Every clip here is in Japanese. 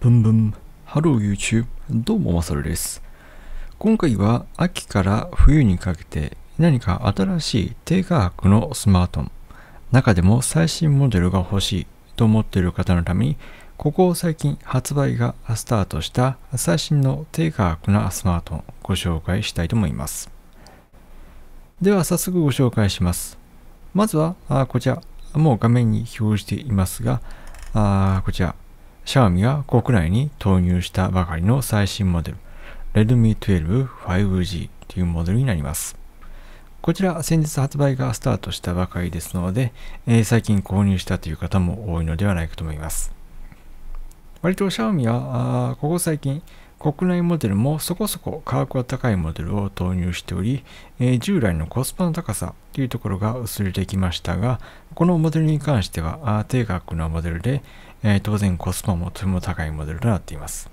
ブンブン。ハロー YouTube。どうもまさるです。今回は秋から冬にかけて何か新しい低価格のスマートフォン、中でも最新モデルが欲しいと思っている方のために、ここ最近発売がスタートした最新の低価格なスマートフォンご紹介したいと思います。では早速ご紹介します。まずは、こちら、もう画面に表示していますが、こちら、シャオミが国内に投入したばかりの最新モデル、Redmi 12 5G というモデルになります。こちら先日発売がスタートしたばかりですので、えー、最近購入したという方も多いのではないかと思います。割とシャオミは、ここ最近、国内モデルもそこそこ価格が高いモデルを投入しており、えー、従来のコスパの高さというところが薄れてきましたが、このモデルに関しては低価格なモデルで、えー、当然コスパもとても高いモデルとなっています。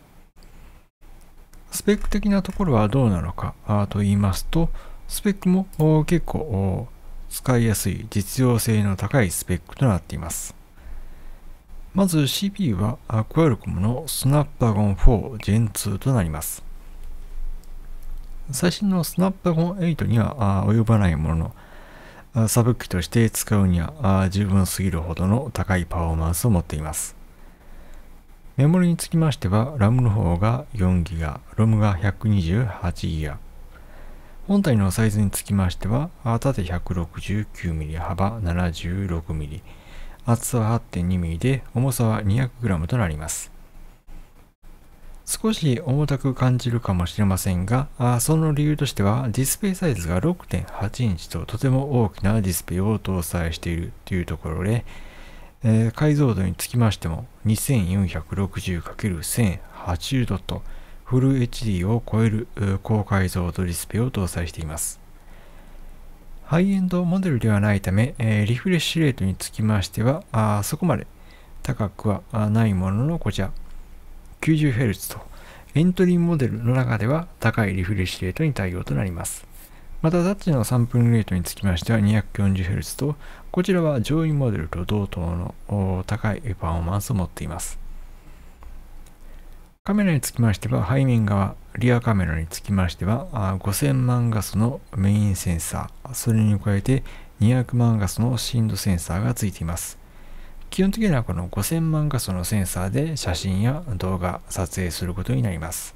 スペック的なところはどうなのかと言いますと、スペックも結構使いやすい実用性の高いスペックとなっています。まず CPU は Qualcomm の Snapdragon 4 Gen 2となります。最新の Snapdragon 8には及ばないものの、サブ機として使うには十分すぎるほどの高いパフォーマンスを持っています。メモリにつきましては、RAM の方が 4GB、ROM が 128GB。本体のサイズにつきましては、縦 169mm、幅 76mm、厚さは 8.2mm で、重さは 200g となります。少し重たく感じるかもしれませんが、あその理由としてはディスプレイサイズが6.8インチととても大きなディスプレイを搭載しているというところで、えー、解像度につきましても 2460×1080 ドットフル HD を超える高解像度ディスプレイを搭載しています。ハイエンドモデルではないため、えー、リフレッシュレートにつきましては、あそこまで高くはないものの、こちら 90Hz とエントリーモデルの中では高いリフレッシュレートに対応となります。またタッチのサンプルレートにつきましては 240Hz とこちらは上位モデルと同等の高いパフォーマンスを持っています。カメラにつきましては背面側、リアカメラにつきましては5000万画素のメインセンサー、それに加えて200万画素の深度センサーがついています。基本的にはこの5000万画素のセンサーで写真や動画撮影することになります。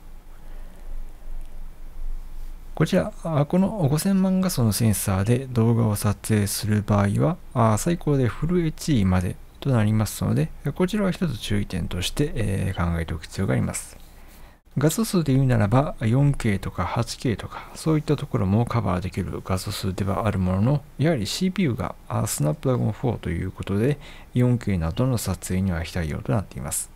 こちら、この5000万画素のセンサーで動画を撮影する場合は、最高でフル HD までとなりますので、こちらは一つ注意点として考えておく必要があります。画素数で言うならば 4K とか 8K とかそういったところもカバーできる画素数ではあるもののやはり CPU がスナップアゴン g 4ということで 4K などの撮影には非対応となっています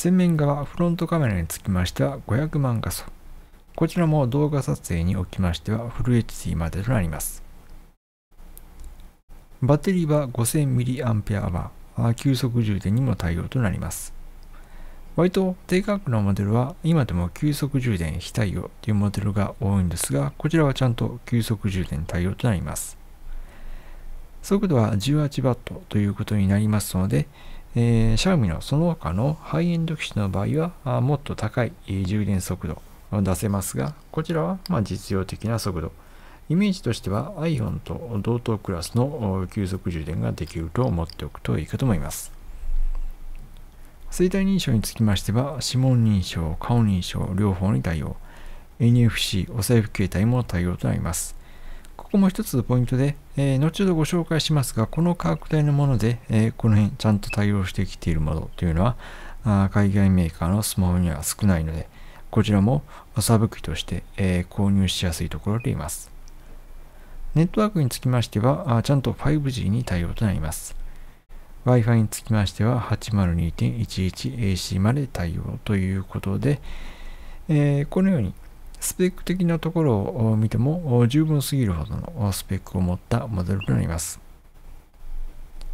前面側フロントカメラにつきましては500万画素こちらも動画撮影におきましてはフル HD までとなりますバッテリーは 5000mAh 急速充電にも対応となります割と低価格のモデルは今でも急速充電非対応というモデルが多いんですが、こちらはちゃんと急速充電対応となります。速度は 18W ということになりますので、えー、シャウミのその他のハイエンド機種の場合は、もっと高い充電速度を出せますが、こちらはま実用的な速度。イメージとしては iPhone と同等クラスの急速充電ができると思っておくといいかと思います。生体認証につきましては、指紋認証、顔認証両方に対応。NFC、お財布携帯も対応となります。ここも一つポイントで、えー、後ほどご紹介しますが、この価格帯のもので、えー、この辺ちゃんと対応してきているものというのは、あ海外メーカーのスマホには少ないので、こちらもサブ機として、えー、購入しやすいところでいます。ネットワークにつきましては、あちゃんと 5G に対応となります。Wi-Fi につきましては 802.11AC まで対応ということで、えー、このようにスペック的なところを見ても十分すぎるほどのスペックを持ったモデルとなります。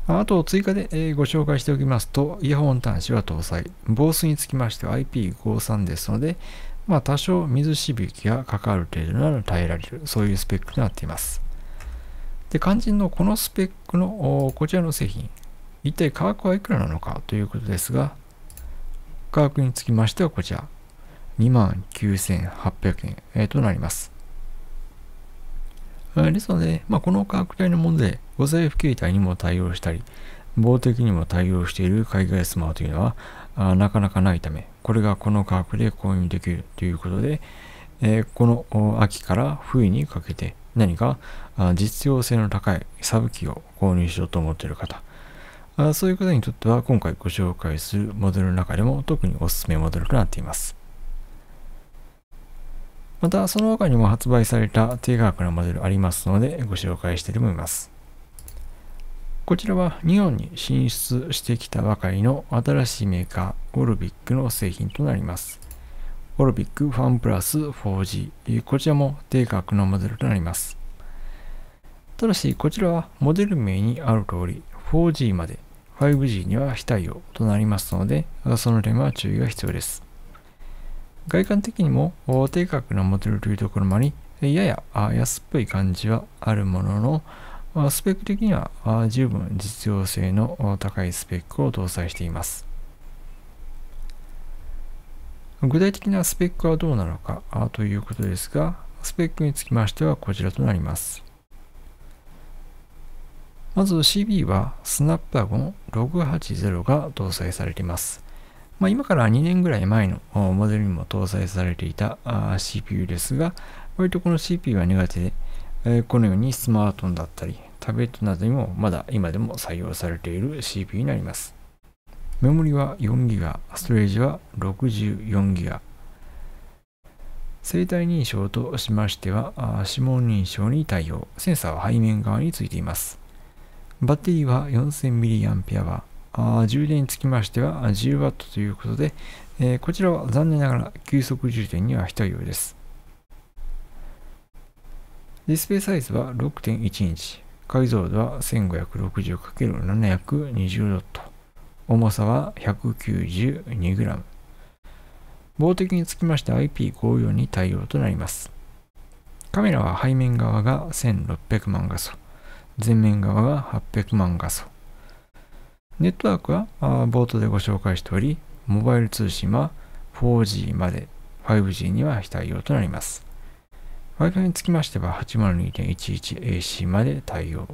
あと追加でご紹介しておきますと、イヤホン端子は搭載。防水につきましては IP53 ですので、まあ、多少水しぶきがかかる程度なら耐えられる、そういうスペックとなっています。で、肝心のこのスペックのこちらの製品、一体価格はいくらなのかということですが、価格につきましてはこちら、29,800円、となります。ですので、まあ、この価格帯のもので、5財布携帯にも対応したり、防的にも対応している海外スマホというのはあなかなかないため、これがこの価格で購入できるということで、えこの秋から冬にかけて何か実用性の高いサブ機を購入しようと思っている方、あそういう方にとっては今回ご紹介するモデルの中でも特におすすめモデルとなっています。またその他にも発売された低価格なモデルありますのでご紹介したいと思います。こちらは日本に進出してきたばかりの新しいメーカーオルビックの製品となります。オルビックファンプラス 4G こちらも低価格のモデルとなります。ただしこちらはモデル名にある通り 4G まで 5G には非対応となりますので、その点は注意が必要です。外観的にも低価格のモデルというところもあり、やや安っぽい感じはあるものの、スペック的には十分実用性の高いスペックを搭載しています。具体的なスペックはどうなのかということですが、スペックにつきましてはこちらとなります。まず CB はスナップアゴン6 8 0が搭載されています。まあ、今から2年ぐらい前のモデルにも搭載されていた CPU ですが、割とこの CPU は苦手で、えこのようにスマートフォンだったり、タブレットなどにもまだ今でも採用されている CPU になります。メモリは 4GB、ストレージは 64GB。生体認証としましては、指紋認証に対応、センサーは背面側についています。バッテリーは 4000mAh、充電につきましては 10W ということで、えー、こちらは残念ながら急速充電には必要です。ディスプレイサイズは6.1インチ、解像度は 1560×720 ドット、重さは 192g。防滴につきまして IP54 に対応となります。カメラは背面側が1600万画素。前面側が800万画素。ネットワークは冒頭でご紹介しており、モバイル通信は 4G まで 5G には非対応となります。Wi-Fi につきましては 802.11AC まで対応。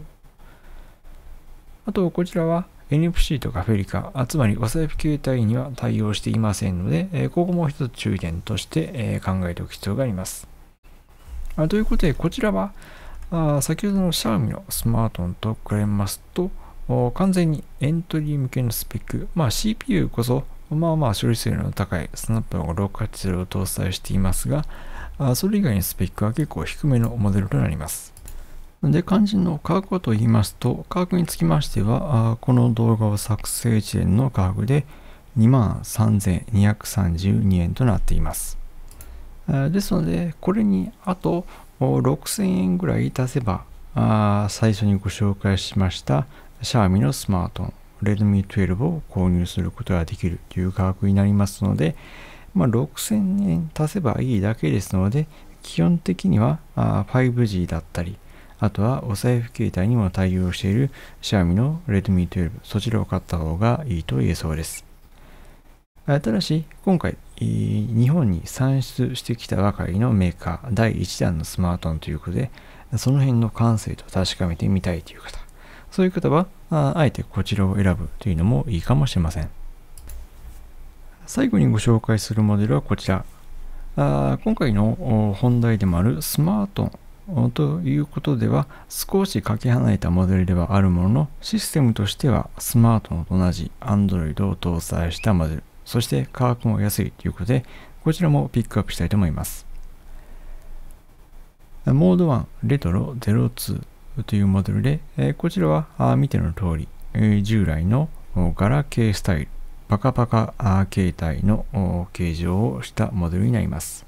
あと、こちらは NFC とかフェリカ、つまりお財布携帯には対応していませんので、ここも一つ注意点として考えておく必要があります。ということで、こちらはあ先ほどのシャ a ミのスマートフォンと比べますと、完全にエントリー向けのスペック、まあ、CPU こそ、まあまあ処理性の高いスナップの680を搭載していますが、それ以外のスペックは結構低めのモデルとなります。で、肝心の価格はと言いますと、価格につきましては、この動画を作成時点の価格で23,232円となっています。ですので、これにあと6000円ぐらい足せばあ最初にご紹介しましたシャーミのスマートフォン Redmi 12を購入することができるという価格になりますので、まあ、6000円足せばいいだけですので基本的には 5G だったりあとはお財布携帯にも対応しているシャーミの Redmi 12そちらを買った方がいいと言えそうですただし、今回、日本に産出してきたばかりのメーカー、第1弾のスマートフォンということで、その辺の感性と確かめてみたいという方、そういう方は、あえてこちらを選ぶというのもいいかもしれません。最後にご紹介するモデルはこちら。あ今回の本題でもあるスマートフォンということでは少しかけ離れたモデルではあるもののシステムとしてはスマートフォンと同じ Android を搭載したモデルそして価格も安いということで、こちらもピックアップしたいと思います。モード1、レトロ02というモデルで、えこちらは見ての通り、従来のガラケースタイル、パカパカ携帯の形状をしたモデルになります。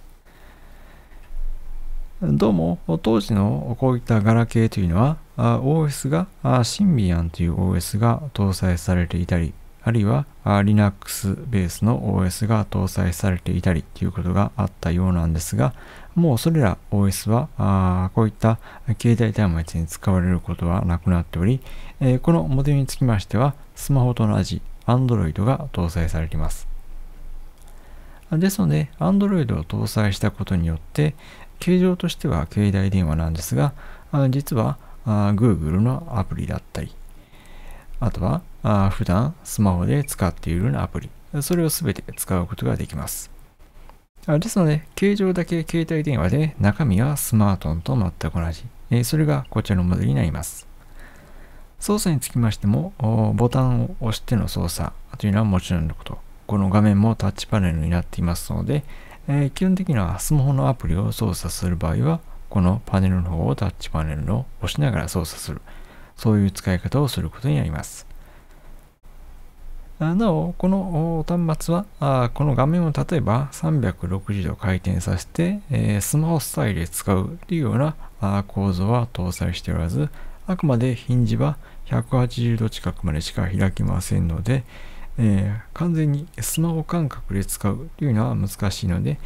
どうも当時のこういったガラケーというのは OS がシンビアンという OS が搭載されていたりあるいは Linux ベースの OS が搭載されていたりということがあったようなんですが、もうそれら OS はこういった携帯端末に使われることはなくなっており、このモデルにつきましてはスマホと同じ Android が搭載されています。ですので、Android を搭載したことによって、形状としては携帯電話なんですが、実は Google のアプリだったり、あとはあ普段スマホで使っているようなアプリ、それを全て使うことができます。ですので、形状だけ携帯電話で中身はスマートフォンと全く同じ。えそれがこちらのモデルになります。操作につきましても、ボタンを押しての操作というのはもちろんのこと、この画面もタッチパネルになっていますので、え基本的にはスマホのアプリを操作する場合は、このパネルの方をタッチパネルを押しながら操作する、そういう使い方をすることになります。なお、この端末は、この画面を例えば360度回転させて、スマホスタイルで使うというような構造は搭載しておらず、あくまでヒンジは180度近くまでしか開きませんので、完全にスマホ感覚で使うというのは難しいので、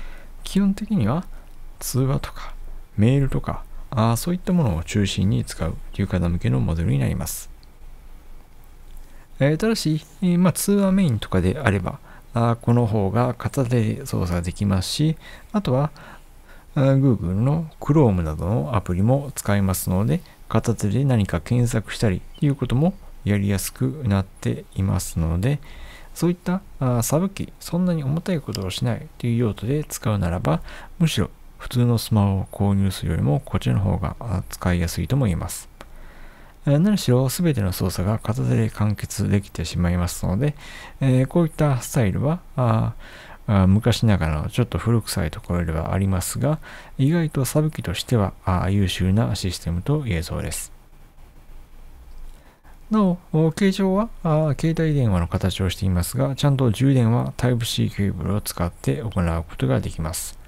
基本的には通話とかメールとか、そういったものを中心に使うという方向けのモデルになります。えー、ただし、えー、まあ、通話メインとかであれば、あこの方が片手で操作できますし、あとはあ Google の Chrome などのアプリも使いますので、片手で何か検索したりということもやりやすくなっていますので、そういったあサブ機、そんなに重たいことをしないという用途で使うならば、むしろ普通のスマホを購入するよりもこっちの方が使いやすいとも言えます。何しろ全ての操作が片手で完結できてしまいますので、えー、こういったスタイルは昔ながらのちょっと古臭いところではありますが意外とサブ機としては優秀なシステムと言えそうです。なお、形状は携帯電話の形をしていますが、ちゃんと充電は Type-C ケーブルを使って行うことができます。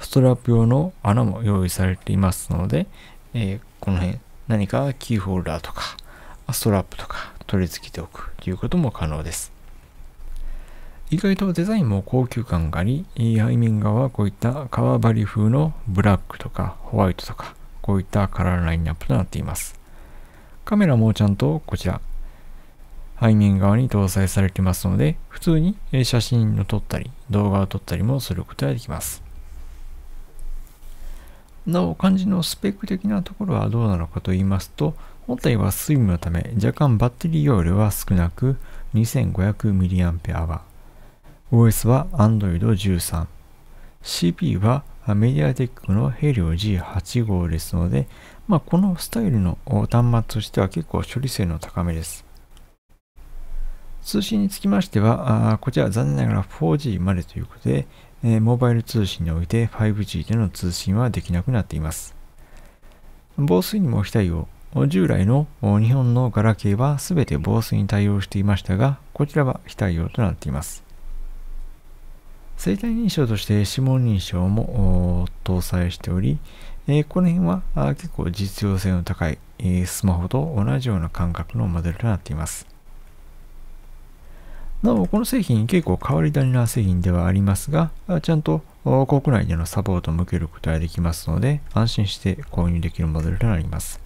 ストラップ用の穴も用意されていますので、えー、この辺何かキーホルダーとかストラップとか取り付けておくということも可能です。意外とデザインも高級感があり、背面側はこういった革張り風のブラックとかホワイトとかこういったカラーラインナップとなっています。カメラもちゃんとこちら背面側に搭載されてますので普通に写真を撮ったり動画を撮ったりもすることができます。なお漢字のスペック的なところはどうなのかと言いますと本体はスリムのため若干バッテリー容量は少なく 2500mAh OS は Android 13 c p はメディアテックのヘリオ G85 ですので、まあ、このスタイルの端末としては結構処理性能高めです通信につきましては、こちら残念ながら 4G までということで、えモバイル通信において 5G での通信はできなくなっています。防水にも非対応。従来の日本のガラケーは全て防水に対応していましたが、こちらは非対応となっています。生体認証として指紋認証も搭載しており、えこの辺は結構実用性の高い、えスマホと同じような感覚のモデルとなっています。なお、この製品結構変わり種な製品ではありますが、ちゃんと国内でのサポートを向けることができますので、安心して購入できるモデルとなります。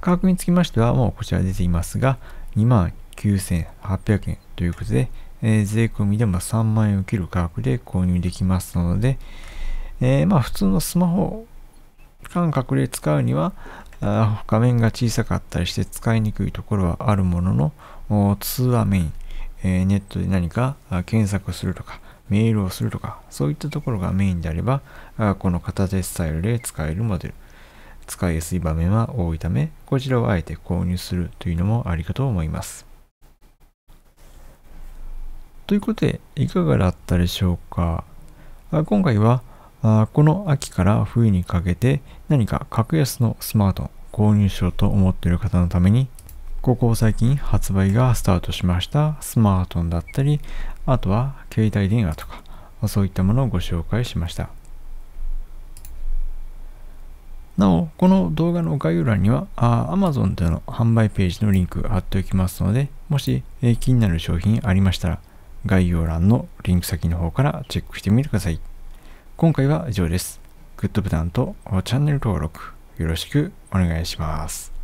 価格につきましては、もうこちら出ていますが、29,800円ということで、えー、税込みでも3万円を切る価格で購入できますので、えー、まあ普通のスマホ感覚で使うにはあ画面が小さかったりして使いにくいところはあるものの通話メインえネットで何か検索するとか、メールをするとか、そういったところがメインであれば、この片手スタイルで使えるモデル、使いやすい場面は多いため、こちらをあえて購入するというのもありかと思います。ということで、いかがだったでしょうか今回は、この秋から冬にかけて何か格安のスマートフォン購入しようと思っている方のためにここ最近発売がスタートしましたスマートフォンだったり、あとは携帯電話とか、そういったものをご紹介しました。なお、この動画の概要欄にはあ Amazon での販売ページのリンク貼っておきますので、もし、え気になる商品ありましたら、概要欄のリンク先の方からチェックしてみてください。今回は以上です。グッドボタンとチャンネル登録よろしくお願いします。